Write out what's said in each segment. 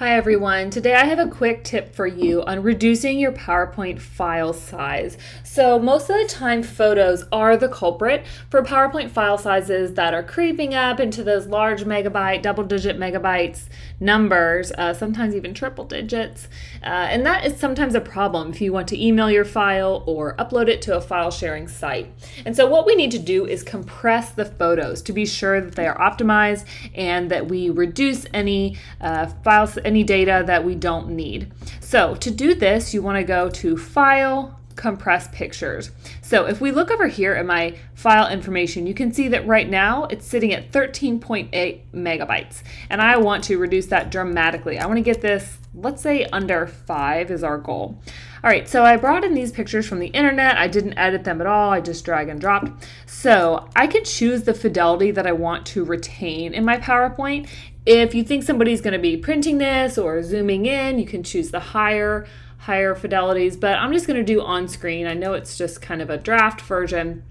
Hi everyone, today I have a quick tip for you on reducing your PowerPoint file size. So most of the time photos are the culprit for PowerPoint file sizes that are creeping up into those large megabyte, double digit megabytes numbers, uh, sometimes even triple digits. Uh, and that is sometimes a problem if you want to email your file or upload it to a file sharing site. And so what we need to do is compress the photos to be sure that they are optimized and that we reduce any uh, files any data that we don't need. So to do this, you wanna go to File, compress pictures. So if we look over here at my file information, you can see that right now it's sitting at 13.8 megabytes. And I want to reduce that dramatically. I want to get this, let's say under five is our goal. All right, so I brought in these pictures from the internet. I didn't edit them at all. I just drag and dropped. So I can choose the fidelity that I want to retain in my PowerPoint. If you think somebody's going to be printing this or zooming in, you can choose the higher higher fidelities, but I'm just gonna do on screen. I know it's just kind of a draft version.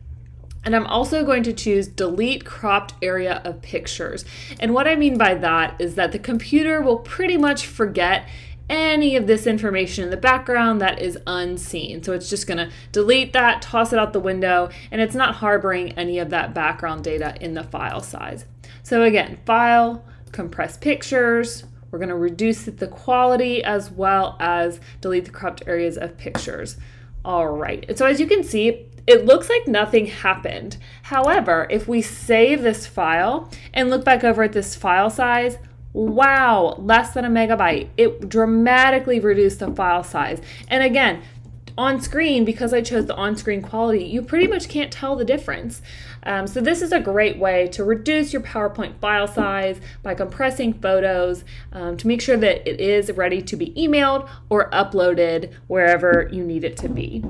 And I'm also going to choose delete cropped area of pictures. And what I mean by that is that the computer will pretty much forget any of this information in the background that is unseen. So it's just gonna delete that, toss it out the window, and it's not harboring any of that background data in the file size. So again, file, compress pictures, we're going to reduce the quality as well as delete the cropped areas of pictures. All right, so as you can see, it looks like nothing happened. However, if we save this file and look back over at this file size, wow, less than a megabyte. It dramatically reduced the file size. And again, on screen, because I chose the on screen quality, you pretty much can't tell the difference. Um, so this is a great way to reduce your PowerPoint file size by compressing photos um, to make sure that it is ready to be emailed or uploaded wherever you need it to be.